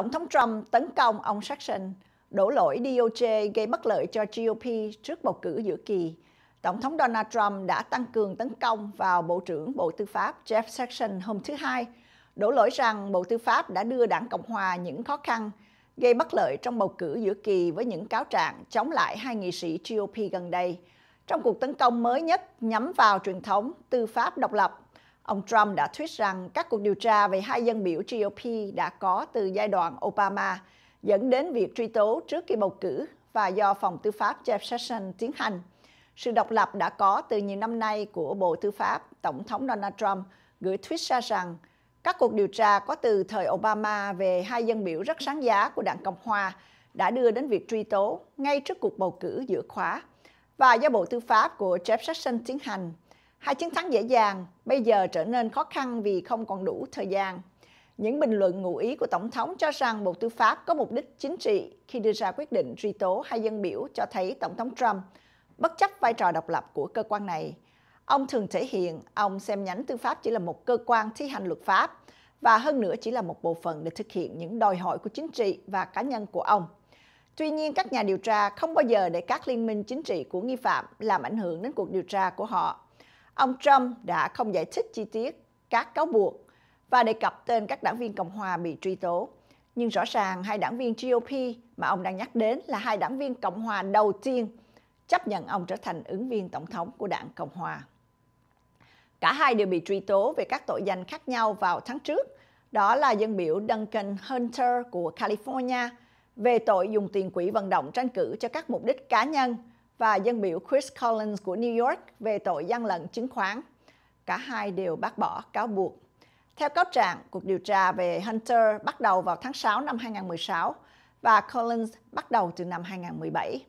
Tổng thống Trump tấn công ông Saxon, đổ lỗi DOJ gây bất lợi cho GOP trước bầu cử giữa kỳ. Tổng thống Donald Trump đã tăng cường tấn công vào Bộ trưởng Bộ Tư pháp Jeff Sessions hôm thứ Hai, đổ lỗi rằng Bộ Tư pháp đã đưa đảng Cộng hòa những khó khăn, gây bất lợi trong bầu cử giữa kỳ với những cáo trạng chống lại hai nghị sĩ GOP gần đây. Trong cuộc tấn công mới nhất nhắm vào truyền thống tư pháp độc lập Ông Trump đã thuyết rằng các cuộc điều tra về hai dân biểu GOP đã có từ giai đoạn Obama dẫn đến việc truy tố trước khi bầu cử và do Phòng Tư pháp Jeff Sessions tiến hành. Sự độc lập đã có từ nhiều năm nay của Bộ Tư pháp, Tổng thống Donald Trump gửi tweet ra rằng các cuộc điều tra có từ thời Obama về hai dân biểu rất sáng giá của Đảng Cộng Hòa đã đưa đến việc truy tố ngay trước cuộc bầu cử giữa khóa và do Bộ Tư pháp của Jeff Sessions tiến hành Hai chiến thắng dễ dàng bây giờ trở nên khó khăn vì không còn đủ thời gian. Những bình luận ngụ ý của Tổng thống cho rằng Bộ Tư pháp có mục đích chính trị khi đưa ra quyết định truy tố hai dân biểu cho thấy Tổng thống Trump bất chấp vai trò độc lập của cơ quan này. Ông thường thể hiện ông xem nhánh tư pháp chỉ là một cơ quan thi hành luật pháp và hơn nữa chỉ là một bộ phận để thực hiện những đòi hỏi của chính trị và cá nhân của ông. Tuy nhiên, các nhà điều tra không bao giờ để các liên minh chính trị của nghi phạm làm ảnh hưởng đến cuộc điều tra của họ ông Trump đã không giải thích chi tiết các cáo buộc và đề cập tên các đảng viên Cộng hòa bị truy tố. Nhưng rõ ràng hai đảng viên GOP mà ông đang nhắc đến là hai đảng viên Cộng hòa đầu tiên chấp nhận ông trở thành ứng viên tổng thống của đảng Cộng hòa. Cả hai đều bị truy tố về các tội danh khác nhau vào tháng trước, đó là dân biểu Duncan Hunter của California về tội dùng tiền quỹ vận động tranh cử cho các mục đích cá nhân – và dân biểu Chris Collins của New York về tội gian lận chứng khoán. Cả hai đều bác bỏ cáo buộc. Theo cáo trạng, cuộc điều tra về Hunter bắt đầu vào tháng 6 năm 2016 và Collins bắt đầu từ năm 2017.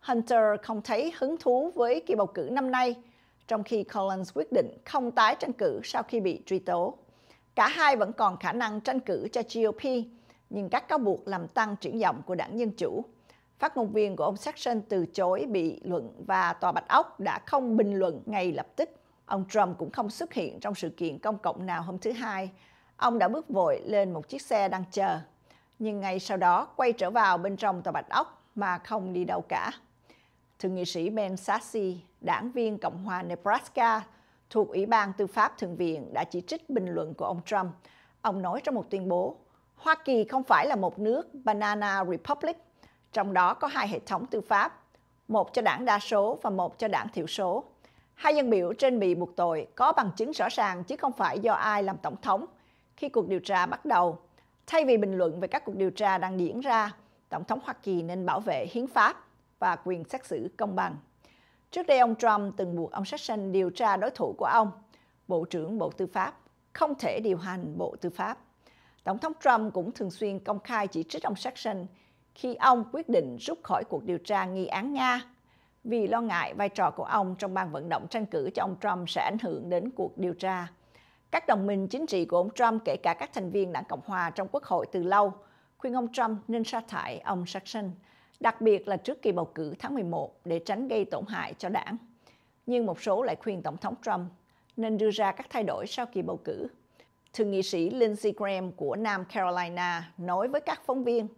Hunter không thấy hứng thú với kỳ bầu cử năm nay, trong khi Collins quyết định không tái tranh cử sau khi bị truy tố. Cả hai vẫn còn khả năng tranh cử cho GOP, nhưng các cáo buộc làm tăng triển vọng của đảng Dân Chủ Phát ngôn viên của ông Saxon từ chối bị luận và Tòa Bạch Ốc đã không bình luận ngay lập tức. Ông Trump cũng không xuất hiện trong sự kiện công cộng nào hôm thứ Hai. Ông đã bước vội lên một chiếc xe đang chờ, nhưng ngay sau đó quay trở vào bên trong Tòa Bạch Ốc mà không đi đâu cả. Thượng nghị sĩ Ben Sassy, đảng viên Cộng hòa Nebraska thuộc Ủy ban Tư pháp Thượng viện đã chỉ trích bình luận của ông Trump. Ông nói trong một tuyên bố, Hoa Kỳ không phải là một nước Banana Republic, trong đó có hai hệ thống tư pháp, một cho đảng đa số và một cho đảng thiểu số. Hai dân biểu trên bị buộc tội có bằng chứng rõ ràng chứ không phải do ai làm tổng thống. Khi cuộc điều tra bắt đầu, thay vì bình luận về các cuộc điều tra đang diễn ra, Tổng thống Hoa Kỳ nên bảo vệ hiến pháp và quyền xét xử công bằng. Trước đây ông Trump từng buộc ông Sessions điều tra đối thủ của ông, Bộ trưởng Bộ Tư pháp, không thể điều hành Bộ Tư pháp. Tổng thống Trump cũng thường xuyên công khai chỉ trích ông Sessions khi ông quyết định rút khỏi cuộc điều tra nghi án Nga vì lo ngại vai trò của ông trong ban vận động tranh cử cho ông Trump sẽ ảnh hưởng đến cuộc điều tra. Các đồng minh chính trị của ông Trump, kể cả các thành viên đảng Cộng hòa trong quốc hội từ lâu, khuyên ông Trump nên sa thải ông Saxon, đặc biệt là trước kỳ bầu cử tháng 11 để tránh gây tổn hại cho đảng. Nhưng một số lại khuyên Tổng thống Trump nên đưa ra các thay đổi sau kỳ bầu cử. Thượng nghị sĩ Lindsey Graham của Nam Carolina nói với các phóng viên –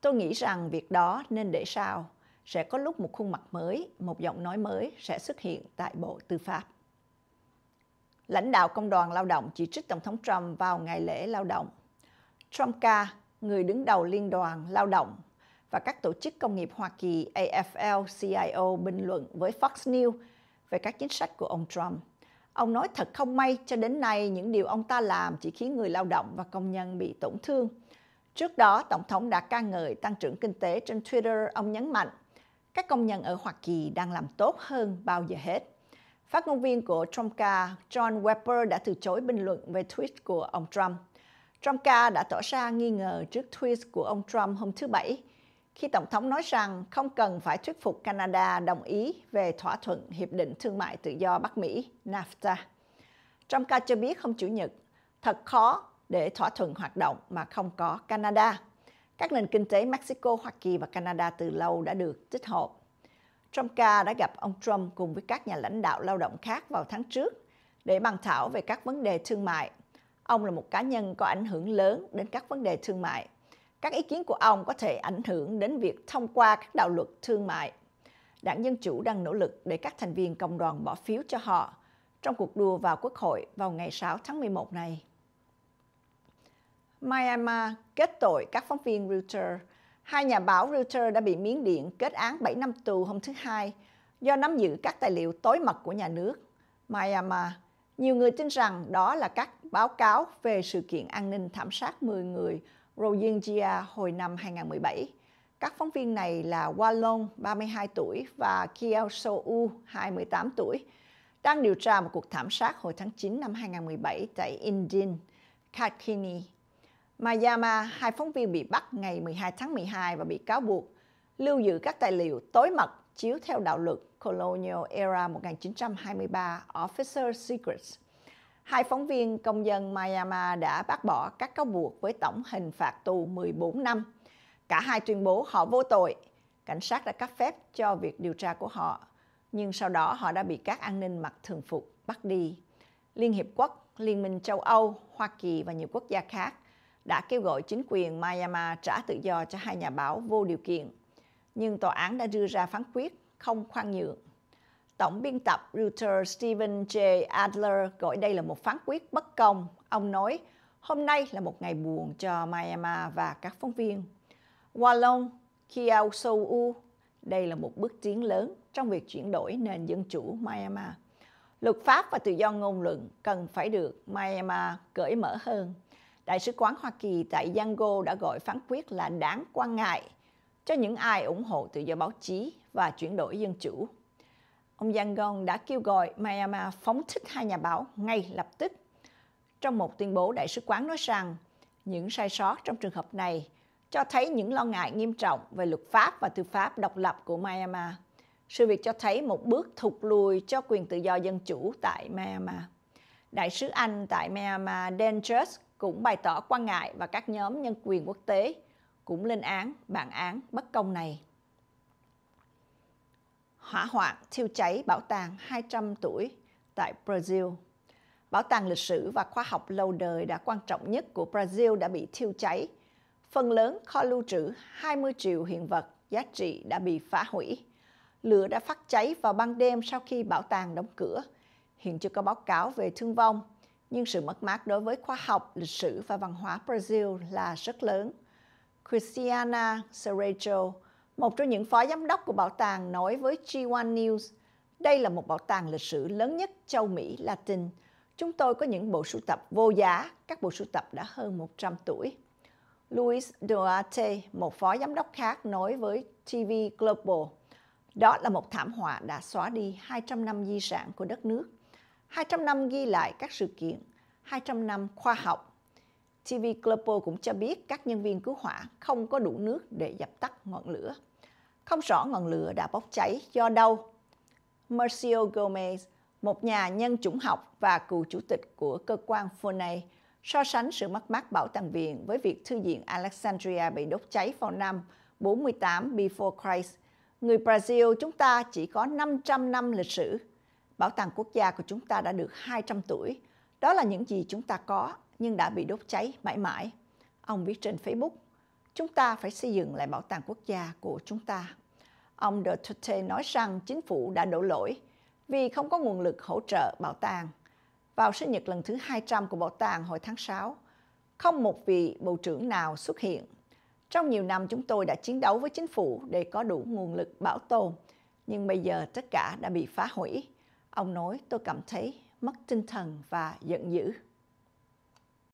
Tôi nghĩ rằng việc đó nên để sau, sẽ có lúc một khuôn mặt mới, một giọng nói mới sẽ xuất hiện tại Bộ Tư pháp. Lãnh đạo Công đoàn Lao động chỉ trích Tổng thống Trump vào ngày lễ lao động. Trump ca, người đứng đầu Liên đoàn Lao động và các tổ chức công nghiệp Hoa Kỳ AFL-CIO bình luận với Fox News về các chính sách của ông Trump. Ông nói thật không may cho đến nay những điều ông ta làm chỉ khiến người lao động và công nhân bị tổn thương – Trước đó, Tổng thống đã ca ngợi tăng trưởng kinh tế trên Twitter. Ông nhấn mạnh, các công nhân ở Hoa Kỳ đang làm tốt hơn bao giờ hết. Phát ngôn viên của Trumka John Weber, đã từ chối bình luận về tweet của ông Trump. Trumka đã tỏ ra nghi ngờ trước tweet của ông Trump hôm thứ Bảy, khi Tổng thống nói rằng không cần phải thuyết phục Canada đồng ý về thỏa thuận Hiệp định Thương mại Tự do Bắc Mỹ NAFTA. Trumka cho biết hôm Chủ nhật, thật khó để thỏa thuận hoạt động mà không có Canada. Các nền kinh tế Mexico, Hoa Kỳ và Canada từ lâu đã được tích hợp. Trump ca đã gặp ông Trump cùng với các nhà lãnh đạo lao động khác vào tháng trước để bàn thảo về các vấn đề thương mại. Ông là một cá nhân có ảnh hưởng lớn đến các vấn đề thương mại. Các ý kiến của ông có thể ảnh hưởng đến việc thông qua các đạo luật thương mại. Đảng Dân Chủ đang nỗ lực để các thành viên công đoàn bỏ phiếu cho họ trong cuộc đua vào Quốc hội vào ngày 6 tháng 11 này. Myanmar kết tội các phóng viên Reuters. Hai nhà báo Reuters đã bị miếng Điện kết án 7 năm tù hôm thứ Hai do nắm giữ các tài liệu tối mật của nhà nước Myanmar. Nhiều người tin rằng đó là các báo cáo về sự kiện an ninh thảm sát 10 người Rohingya hồi năm 2017. Các phóng viên này là Walong, 32 tuổi, và Kiel Sou, 28 tuổi, đang điều tra một cuộc thảm sát hồi tháng 9 năm 2017 tại Indin, Katkini, Mayama, hai phóng viên bị bắt ngày 12 tháng 12 và bị cáo buộc lưu giữ các tài liệu tối mật chiếu theo đạo luật Colonial Era 1923 Officer Secrets. Hai phóng viên công dân Mayama đã bác bỏ các cáo buộc với tổng hình phạt tù 14 năm. Cả hai tuyên bố họ vô tội. Cảnh sát đã cấp phép cho việc điều tra của họ, nhưng sau đó họ đã bị các an ninh mặc thường phục bắt đi. Liên Hiệp Quốc, Liên minh châu Âu, Hoa Kỳ và nhiều quốc gia khác – đã kêu gọi chính quyền Myanmar trả tự do cho hai nhà báo vô điều kiện, nhưng tòa án đã đưa ra phán quyết không khoan nhượng. Tổng biên tập Reuters Stephen J. Adler gọi đây là một phán quyết bất công. Ông nói, hôm nay là một ngày buồn cho Myanmar và các phóng viên. Wallon Kiaosou, đây là một bước tiến lớn trong việc chuyển đổi nền dân chủ Myanmar. Luật pháp và tự do ngôn luận cần phải được Myanmar cởi mở hơn – Đại sứ quán Hoa Kỳ tại Yango đã gọi phán quyết là đáng quan ngại cho những ai ủng hộ tự do báo chí và chuyển đổi dân chủ. Ông Yangon đã kêu gọi Myanmar phóng thích hai nhà báo ngay lập tức. Trong một tuyên bố, Đại sứ quán nói rằng những sai sót trong trường hợp này cho thấy những lo ngại nghiêm trọng về luật pháp và tư pháp độc lập của Myanmar. Sự việc cho thấy một bước thụt lùi cho quyền tự do dân chủ tại Myanmar. Đại sứ Anh tại Myanmar Dan Just cũng bày tỏ quan ngại và các nhóm nhân quyền quốc tế cũng lên án bản án bất công này. Hỏa hoạn thiêu cháy bảo tàng 200 tuổi tại Brazil. Bảo tàng lịch sử và khoa học lâu đời đã quan trọng nhất của Brazil đã bị thiêu cháy. Phần lớn kho lưu trữ 20 triệu hiện vật giá trị đã bị phá hủy. Lửa đã phát cháy vào ban đêm sau khi bảo tàng đóng cửa – hiện chưa có báo cáo về thương vong, nhưng sự mất mát đối với khoa học, lịch sử và văn hóa Brazil là rất lớn. Cristiana Serrejo, một trong những phó giám đốc của bảo tàng nói với G1 News, đây là một bảo tàng lịch sử lớn nhất châu Mỹ Latin. Chúng tôi có những bộ sưu tập vô giá, các bộ sưu tập đã hơn 100 tuổi. Luis Duarte, một phó giám đốc khác, nói với TV Global, đó là một thảm họa đã xóa đi 200 năm di sản của đất nước. 200 năm ghi lại các sự kiện, 200 năm khoa học. TV Global cũng cho biết các nhân viên cứu hỏa không có đủ nước để dập tắt ngọn lửa. Không rõ ngọn lửa đã bốc cháy do đâu. Mercio Gomez, một nhà nhân chủng học và cựu chủ tịch của cơ quan FONAI, so sánh sự mất mát bảo tàng viện với việc thư viện Alexandria bị đốt cháy vào năm 48 before Christ. Người Brazil chúng ta chỉ có 500 năm lịch sử, Bảo tàng quốc gia của chúng ta đã được 200 tuổi. Đó là những gì chúng ta có nhưng đã bị đốt cháy mãi mãi. Ông viết trên Facebook, chúng ta phải xây dựng lại bảo tàng quốc gia của chúng ta. Ông Duterte nói rằng chính phủ đã đổ lỗi vì không có nguồn lực hỗ trợ bảo tàng. Vào sinh nhật lần thứ 200 của bảo tàng hồi tháng 6, không một vị bộ trưởng nào xuất hiện. Trong nhiều năm chúng tôi đã chiến đấu với chính phủ để có đủ nguồn lực bảo tồn, nhưng bây giờ tất cả đã bị phá hủy. Ông nói tôi cảm thấy mất tinh thần và giận dữ.